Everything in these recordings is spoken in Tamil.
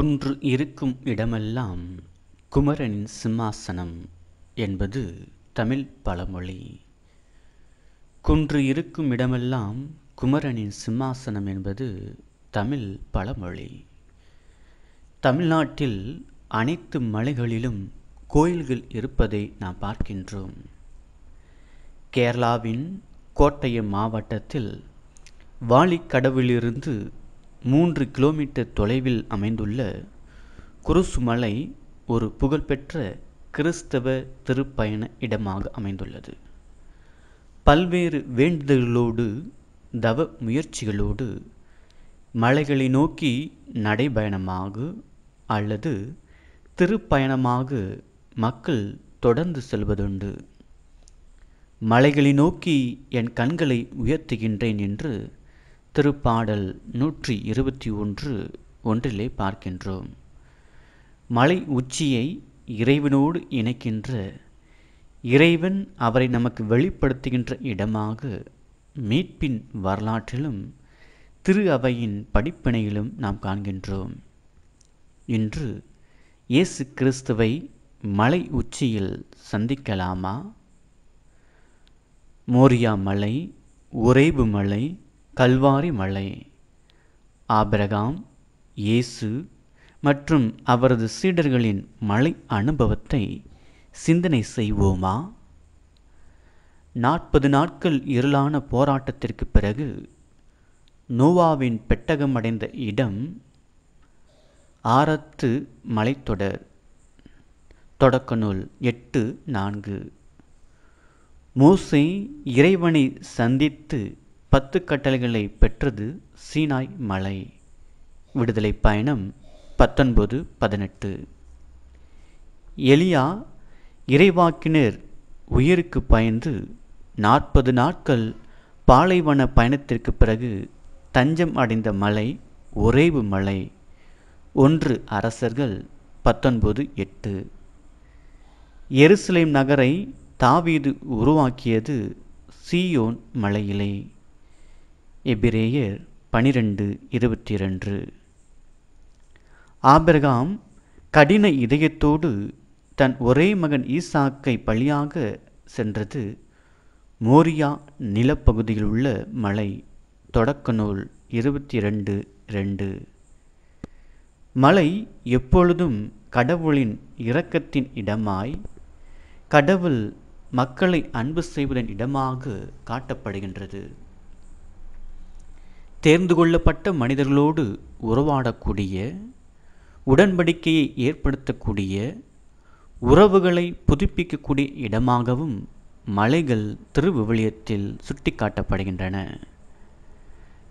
குன்று இருக்கும் இடமெல்லாம் குமரனின் சிம்மாசனம் என்பது தமிழ் பழமொழி குன்று இருக்கும் இடமெல்லாம் குமரனின் சிம்மாசனம் என்பது தமிழ் பழமொழி தமிழ்நாட்டில் அனைத்து மலைகளிலும் கோயில்கள் இருப்பதை நாம் பார்க்கின்றோம் கேரளாவின் கோட்டயம் மாவட்டத்தில் வாலிக்கடவிலிருந்து மூன்று கிலோமீட்டர் தொலைவில் அமைந்துள்ள குருஸ் மலை ஒரு புகழ்பெற்ற கிறிஸ்தவ திருப்பயண இடமாக அமைந்துள்ளது பல்வேறு வேண்டுதல்களோடு தவ முயற்சிகளோடு மலைகளை நோக்கி நடைபயணமாக அல்லது திருப்பயணமாக மக்கள் தொடர்ந்து செல்வதுண்டு மலைகளை நோக்கி என் கண்களை உயர்த்துகின்றேன் என்று திருப்பாடல் நூற்றி இருபத்தி ஒன்று ஒன்றிலே பார்க்கின்றோம் மலை உச்சியை இறைவனோடு இணைக்கின்ற இறைவன் அவரை நமக்கு வெளிப்படுத்துகின்ற இடமாக மீட்பின் வரலாற்றிலும் திரு அவையின் படிப்பினையிலும் நாம் காண்கின்றோம் இன்று இயேசு கிறிஸ்துவை மலை உச்சியில் சந்திக்கலாமா மோரியா மலை உறைவு மலை கல்வாரி மலை ஆபிரகாம் இயேசு மற்றும் அவரது சீடர்களின் மலை அனுபவத்தை சிந்தனை செய்வோமா நாற்பது நாட்கள் இருளான போராட்டத்திற்கு பிறகு நோவாவின் பெட்டகம் அடைந்த இடம் ஆரத்து மலைத்தொடர் தொடக்க நூல் எட்டு நான்கு மூசை இறைவனை சந்தித்து பத்து கட்டளைகளை பெற்றது சீனாய் மலை விடுதலை பயணம் பத்தொன்பது பதினெட்டு எலியா இறைவாக்கினர் உயிருக்கு பயந்து நாற்பது நாட்கள் பாலைவன பயணத்திற்கு பிறகு தஞ்சம் அடைந்த மலை ஒரேவு மலை ஒன்று அரசர்கள் பத்தொன்பது எட்டு எருசலேம் நகரை தாவீது உருவாக்கியது சீயோன் மலையிலே எபிரேயர் பனிரெண்டு இருபத்தி இரண்டு ஆபிரகாம் கடின இதயத்தோடு தன் ஒரே மகன் ஈசாக்கை பலியாக சென்றது மோரியா நிலப்பகுதியில் உள்ள மலை தொடக்க நூல் இருபத்தி ரெண்டு ரெண்டு மலை எப்பொழுதும் கடவுளின் இரக்கத்தின் இடமாய் கடவுள் மக்களை அன்பு செய்வதன் இடமாக காட்டப்படுகின்றது தேர்ந்து கொள்ளப்பட்ட மனிதர்களோடு உறவாடக்கூடிய உடன்படிக்கையை ஏற்படுத்தக்கூடிய உறவுகளை புதுப்பிக்கக்கூடிய இடமாகவும் மலைகள் திருவிவிலியத்தில் சுட்டிக்காட்டப்படுகின்றன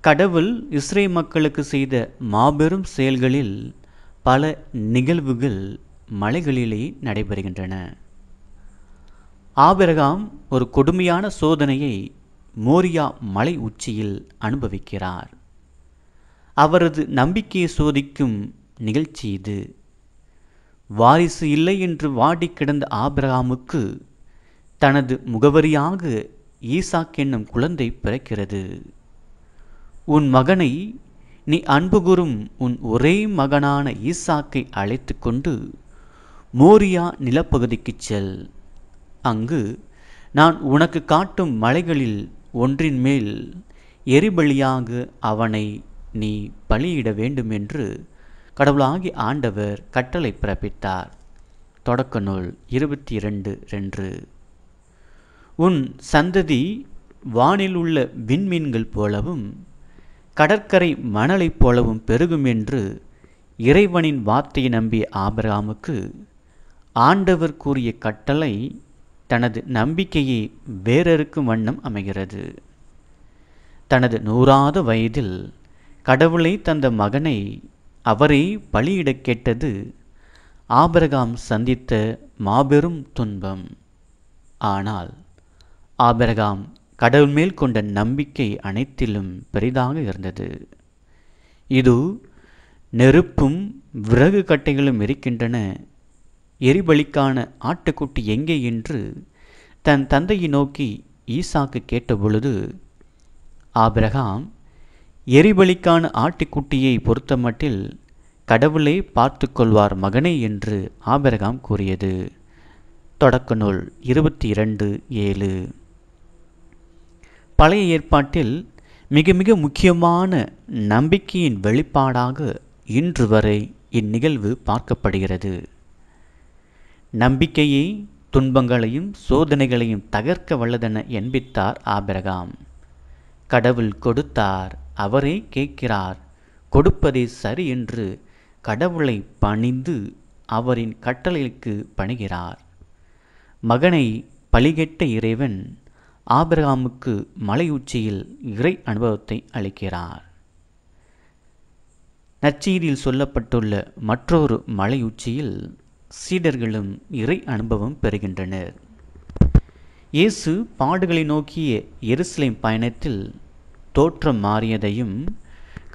கடவுள் இஸ்ரே மக்களுக்கு செய்த மாபெரும் செயல்களில் பல நிகழ்வுகள் மலைகளிலே நடைபெறுகின்றன ஆபிரகாம் ஒரு கொடுமையான சோதனையை மோரியா மலை உச்சியில் அனுபவிக்கிறார் அவரது நம்பிக்கையை சோதிக்கும் நிகழ்ச்சி இது வாரிசு இல்லை என்று வாடி கிடந்த ஆபிரகாமுக்கு தனது முகவரியாக ஈசாக் என்னும் குழந்தை பிறக்கிறது உன் மகனை நீ அன்புகூறும் உன் ஒரே மகனான ஈசாக்கை அழைத்து கொண்டு மோரியா நிலப்பகுதிக்கு செல் அங்கு நான் உனக்கு காட்டும் மலைகளில் ஒன்றின் மேல் எரிபலியாக அவனை நீ பலியிட வேண்டும் என்று கடவுளாகி ஆண்டவர் கட்டளை பிறப்பித்தார் தொடக்க நூல் இருபத்தி இரண்டு ரெண்டு உன் சந்ததி வானில் உள்ள விண்மீன்கள் போலவும் கடற்கரை மணலைப் போலவும் பெருகும் என்று இறைவனின் வார்த்தையை நம்பிய ஆபராமுக்கு ஆண்டவர் கூறிய கட்டளை தனது நம்பிக்கையை வேறறுக்கும் வண்ணம் அமைகிறது தனது நூறாத வயதில் கடவுளை தந்த மகனை அவரே பலியிடக் கேட்டது ஆபரகாம் சந்தித்த மாபெரும் துன்பம் ஆனால் ஆபரகாம் கடவுள் மேல் கொண்ட நம்பிக்கை அனைத்திலும் பெரிதாக இருந்தது இது நெருப்பும் விறகு கட்டைகளும் இருக்கின்றன எரிபலிக்கான ஆட்டுக்குட்டி எங்கே என்று தன் தந்தையை நோக்கி ஈசாக்கு கேட்டபொழுது ஆபிரகாம் எரிபலிக்கான ஆட்டுக்குட்டியை பொறுத்தமட்டில் கடவுளே பார்த்து கொள்வார் மகனே என்று ஆபிரகாம் கூறியது தொடக்க நூல் இருபத்தி இரண்டு ஏழு பழைய ஏற்பாட்டில் மிக மிக முக்கியமான நம்பிக்கையின் வெளிப்பாடாக இன்று வரை இந்நிகழ்வு பார்க்கப்படுகிறது நம்பிக்கையை துன்பங்களையும் சோதனைகளையும் தகர்க்க வல்லதென என்பித்தார் ஆபிரகாம் கடவுள் கொடுத்தார் அவரே கேட்கிறார் கொடுப்பதே சரி என்று கடவுளை பணிந்து அவரின் கட்டளைக்கு பணிகிறார் மகனை பலிகெட்ட இறைவன் ஆபிரகாமுக்கு மலை உச்சியில் இறை அனுபவத்தை அளிக்கிறார் நற்செய்தியில் சொல்லப்பட்டுள்ள மற்றொரு மலை உச்சியில் சீடர்களும் இறை அனுபவம் பெறுகின்றனர் இயேசு பாடுகளை நோக்கிய எருசலேம் பயணத்தில் தோற்றம் மாறியதையும்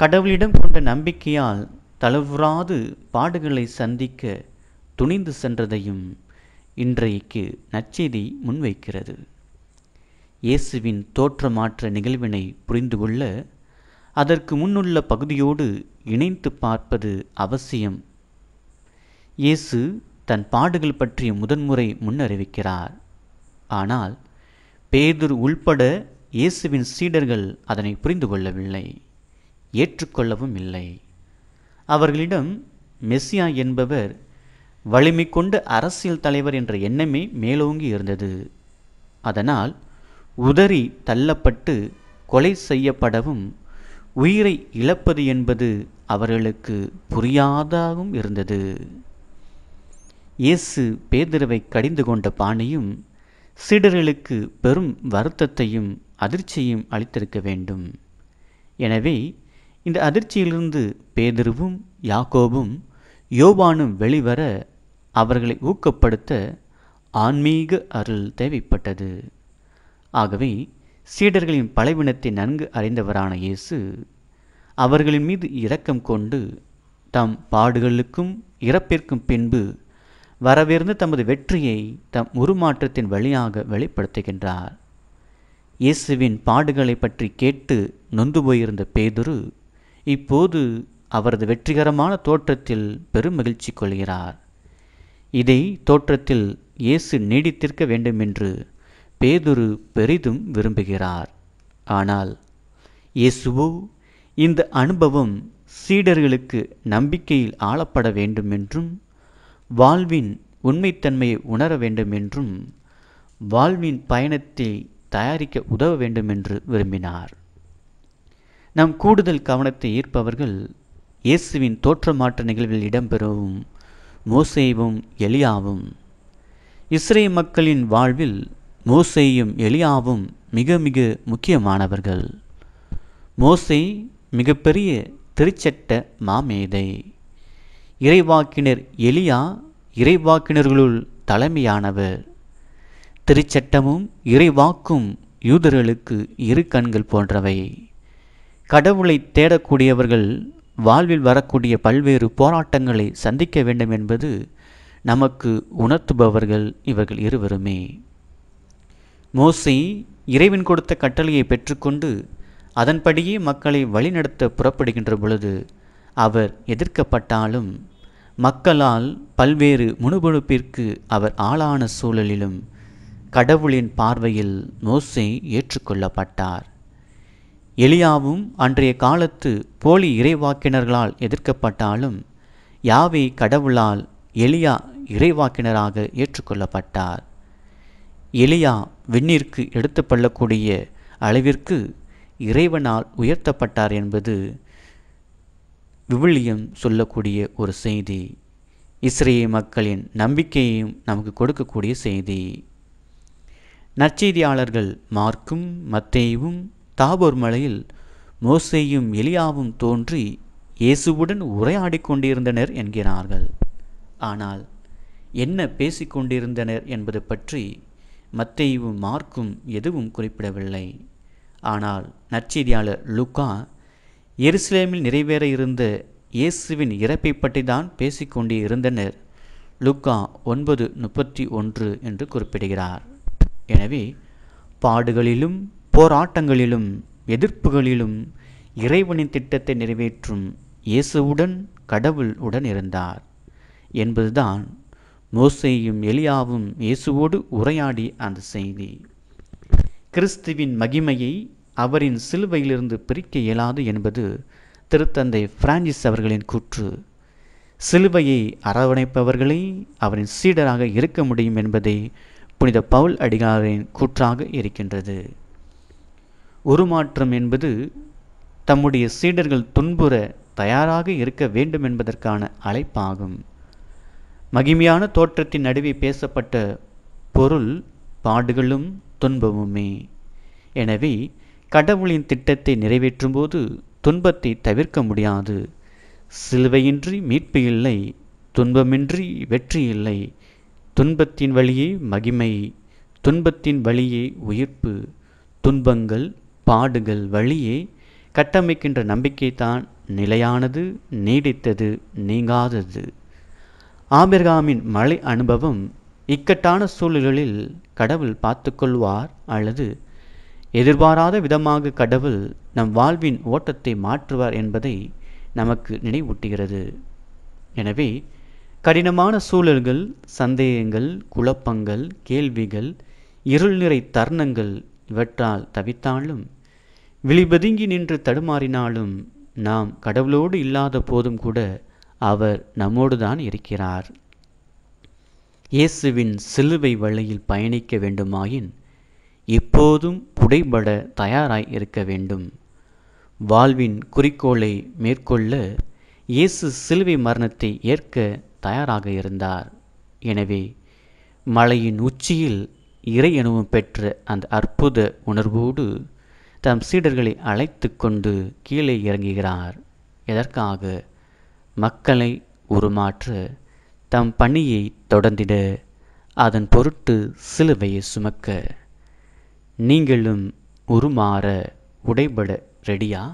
கடவுளிடம் கொண்ட நம்பிக்கையால் தளவுறாது பாடுகளை சந்திக்க துணிந்து சென்றதையும் இன்றைக்கு நச்செய்தி முன்வைக்கிறது இயேசுவின் தோற்றமாற்ற நிகழ்வினை புரிந்து கொள்ள அதற்கு முன்னுள்ள பகுதியோடு இணைந்து பார்ப்பது அவசியம் இயேசு தன் பாடுகள் பற்றி முதன்முறை முன்னறிவிக்கிறார் ஆனால் பேதுர் உள்பட இயேசுவின் சீடர்கள் அதனை புரிந்து கொள்ளவில்லை ஏற்றுக்கொள்ளவும் இல்லை அவர்களிடம் மெஸ்ஸியா என்பவர் வலிமை கொண்ட அரசியல் தலைவர் என்ற எண்ணமே மேலோங்கி இருந்தது அதனால் உதறி தள்ளப்பட்டு கொலை செய்யப்படவும் உயிரை இழப்பது என்பது அவர்களுக்கு புரியாதாகவும் இருந்தது இயேசு பேதிரவை கடிந்து கொண்ட பாணியும் சீடர்களுக்கு பெரும் வருத்தத்தையும் அதிர்ச்சியையும் அளித்திருக்க வேண்டும் எனவே இந்த அதிர்ச்சியிலிருந்து பேதிருவும் யாக்கோபும் யோபானும் வெளிவர அவர்களை ஊக்கப்படுத்த ஆன்மீக அருள் தேவைப்பட்டது ஆகவே சீடர்களின் பலவினத்தை நன்கு அறிந்தவரான இயேசு அவர்களின் மீது இரக்கம் கொண்டு தம் பாடுகளுக்கும் இறப்பிற்கும் பின்பு வரவிருந்த தமது வெற்றியை தம் உருமாற்றத்தின் வழியாக வெளிப்படுத்துகின்றார் இயேசுவின் பாடுகளை பற்றி கேட்டு நொந்து போயிருந்த பேதுரு இப்போது அவரது வெற்றிகரமான தோற்றத்தில் பெருமகிழ்ச்சி கொள்கிறார் இதை தோற்றத்தில் இயேசு நீடித்திருக்க வேண்டுமென்று பேதுரு பெரிதும் விரும்புகிறார் ஆனால் இயேசுவோ இந்த அனுபவம் சீடர்களுக்கு நம்பிக்கையில் ஆளப்பட வேண்டுமென்றும் என்றும் வாழ்வின் உண்மைத்தன்மையை உணர வேண்டும் என்றும் வாழ்வின் பயணத்தை தயாரிக்க உதவ வேண்டும் என்று விரும்பினார் நம் கூடுதல் கவனத்தை ஈர்ப்பவர்கள் இயேசுவின் தோற்றமாற்ற நிகழ்வில் இடம்பெறவும் மோசையும் எளியாவும் இஸ்ரே மக்களின் வாழ்வில் மோசையும் எளியாவும் மிக மிக முக்கியமானவர்கள் மிக மிகப்பெரிய திருச்சட்ட மாமேதை இறைவாக்கினர் எலியா இறைவாக்கினர்களுள் தலைமையானவர் திருச்சட்டமும் இறைவாக்கும் யூதர்களுக்கு இரு கண்கள் போன்றவை கடவுளை தேடக்கூடியவர்கள் வாழ்வில் வரக்கூடிய பல்வேறு போராட்டங்களை சந்திக்க வேண்டும் என்பது நமக்கு உணர்த்துபவர்கள் இவர்கள் இருவருமே மோசி இறைவன் கொடுத்த கட்டளையை பெற்றுக்கொண்டு அதன்படியே மக்களை வழிநடத்த புறப்படுகின்ற பொழுது அவர் எதிர்க்கப்பட்டாலும் மக்களால் பல்வேறு முணுபொழுப்பிற்கு அவர் ஆளான சூழலிலும் கடவுளின் பார்வையில் மோசை ஏற்றுக்கொள்ளப்பட்டார் எலியாவும் அன்றைய காலத்து போலி இறைவாக்கினர்களால் எதிர்க்கப்பட்டாலும் யாவே கடவுளால் எலியா இறைவாக்கினராக ஏற்றுக்கொள்ளப்பட்டார் எலியா விண்ணிற்கு எடுத்து அளவிற்கு இறைவனால் உயர்த்தப்பட்டார் என்பது விவிலியம் சொல்லக்கூடிய ஒரு செய்தி இஸ்ரேல் மக்களின் நம்பிக்கையையும் நமக்கு கொடுக்கக்கூடிய செய்தி நற்செய்தியாளர்கள் மார்க்கும் மத்தேயும் தாபோர் மலையில் மோசையும் எலியாவும் தோன்றி இயேசுவுடன் உரையாடி கொண்டிருந்தனர் என்கிறார்கள் ஆனால் என்ன பேசிக்கொண்டிருந்தனர் என்பது பற்றி மத்தேயும் மார்க்கும் எதுவும் குறிப்பிடவில்லை ஆனால் நற்செய்தியாளர் லுக்கா எருசலேமில் நிறைவேற இருந்த இயேசுவின் இறப்பை பற்றி தான் பேசிக்கொண்டே இருந்தனர் லுக்கா ஒன்பது முப்பத்தி ஒன்று என்று குறிப்பிடுகிறார் எனவே பாடுகளிலும் போராட்டங்களிலும் எதிர்ப்புகளிலும் இறைவனின் திட்டத்தை நிறைவேற்றும் இயேசுவுடன் கடவுள் உடன் இருந்தார் என்பதுதான் மோசையும் எலியாவும் இயேசுவோடு உரையாடி அந்த செய்தி கிறிஸ்துவின் மகிமையை அவரின் சிலுவையிலிருந்து பிரிக்க இயலாது என்பது திருத்தந்தை பிரான்சிஸ் அவர்களின் கூற்று சிலுவையை அரவணைப்பவர்களே அவரின் சீடராக இருக்க முடியும் என்பதே புனித பவுல் அடிகாரின் கூற்றாக இருக்கின்றது உருமாற்றம் என்பது தம்முடைய சீடர்கள் துன்புற தயாராக இருக்க வேண்டும் என்பதற்கான அழைப்பாகும் மகிமையான தோற்றத்தின் நடுவே பேசப்பட்ட பொருள் பாடுகளும் துன்பமுமே எனவே கடவுளின் திட்டத்தை நிறைவேற்றும் போது துன்பத்தை தவிர்க்க முடியாது சிலுவையின்றி மீட்பு இல்லை துன்பமின்றி வெற்றி இல்லை துன்பத்தின் வழியே மகிமை துன்பத்தின் வழியே உயிர்ப்பு துன்பங்கள் பாடுகள் வழியே கட்டமைக்கின்ற நம்பிக்கை தான் நிலையானது நீடித்தது நீங்காதது ஆபிரகாமின் மலை அனுபவம் இக்கட்டான சூழல்களில் கடவுள் பார்த்து கொள்வார் அல்லது எதிர்பாராத விதமாக கடவுள் நம் வாழ்வின் ஓட்டத்தை மாற்றுவார் என்பதை நமக்கு நினைவூட்டுகிறது எனவே கடினமான சூழல்கள் சந்தேகங்கள் குழப்பங்கள் கேள்விகள் இருள் நிறை தருணங்கள் இவற்றால் தவித்தாலும் விழிபதுங்கி நின்று தடுமாறினாலும் நாம் கடவுளோடு இல்லாத போதும் கூட அவர் நம்மோடு தான் இருக்கிறார் இயேசுவின் சிலுவை வழியில் பயணிக்க வேண்டுமாயின் எப்போதும் புடைபட தயாராய் இருக்க வேண்டும் வாழ்வின் குறிக்கோளை மேற்கொள்ள இயேசு சிலுவை மரணத்தை ஏற்க தயாராக இருந்தார் எனவே மலையின் உச்சியில் எனவும் பெற்ற அந்த அற்புத உணர்வோடு தம் சீடர்களை அழைத்து கொண்டு கீழே இறங்குகிறார் எதற்காக மக்களை உருமாற்ற தம் பணியை தொடர்ந்திட அதன் பொருட்டு சிலுவையை சுமக்க நீங்களும் உருமாற உடைபட ரெடியா